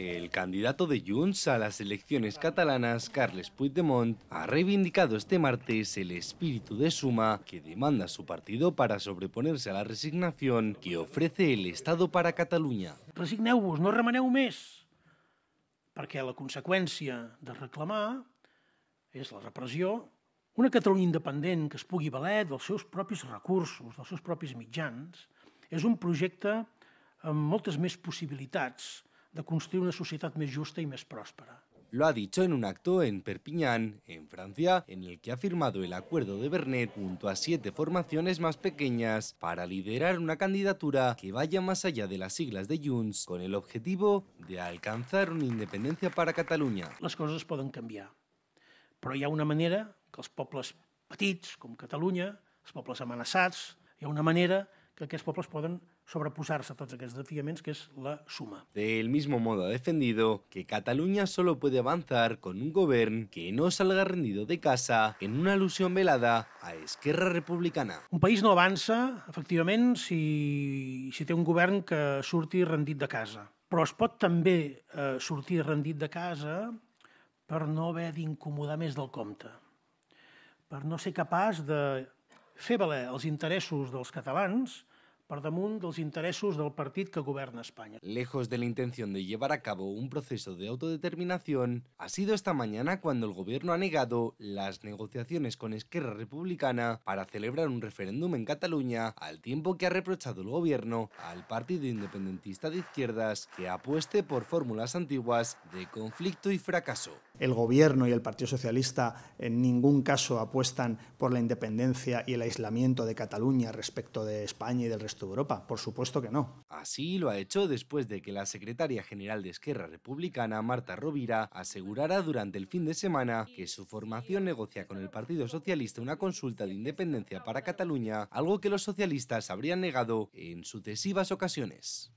El candidato de Junts a las elecciones catalanas, Carles Puigdemont, ha reivindicado este martes el espíritu de suma que demanda su partido para sobreponerse a la resignación que ofrece el Estado para Catalunya. Resigneu-vos, no remeneu més, perquè la conseqüència de reclamar és la repressió, una Catalunya independent que es pugui valer dels seus propis recursos, dels seus propis mitjans, és un projecte amb moltes més possibilitats de construir una societat més justa i més pròspera. Lo ha dicho en un acto en Perpiñán, en Francia, en el que ha firmado el acuerdo de Bernet junto a siete formaciones más pequeñas para liderar una candidatura que vaya más allá de las siglas de Junts con el objetivo de alcanzar una independencia para Cataluña. Les coses poden canviar, però hi ha una manera que els pobles petits, com Catalunya, els pobles amenaçats, hi ha una manera que aquests pobles poden sobreposar-se a tots aquests desafiaments, que és la suma. Del mismo modo ha defendido que Cataluña solo puede avanzar con un govern que no salga rendido de casa, en una alusión velada a Esquerra Republicana. Un país no avança, efectivament, si, si té un govern que surti rendit de casa. Però es pot també eh, sortir rendit de casa per no haver d'incomodar més del compte, per no ser capaç de fer valer els interessos dels catalans del que Lejos de la intención de llevar a cabo un proceso de autodeterminación, ha sido esta mañana cuando el gobierno ha negado las negociaciones con Esquerra Republicana para celebrar un referéndum en Cataluña, al tiempo que ha reprochado el gobierno al Partido Independentista de Izquierdas que apueste por fórmulas antiguas de conflicto y fracaso el Gobierno y el Partido Socialista en ningún caso apuestan por la independencia y el aislamiento de Cataluña respecto de España y del resto de Europa. Por supuesto que no. Así lo ha hecho después de que la secretaria general de Esquerra Republicana, Marta Rovira, asegurara durante el fin de semana que su formación negocia con el Partido Socialista una consulta de independencia para Cataluña, algo que los socialistas habrían negado en sucesivas ocasiones.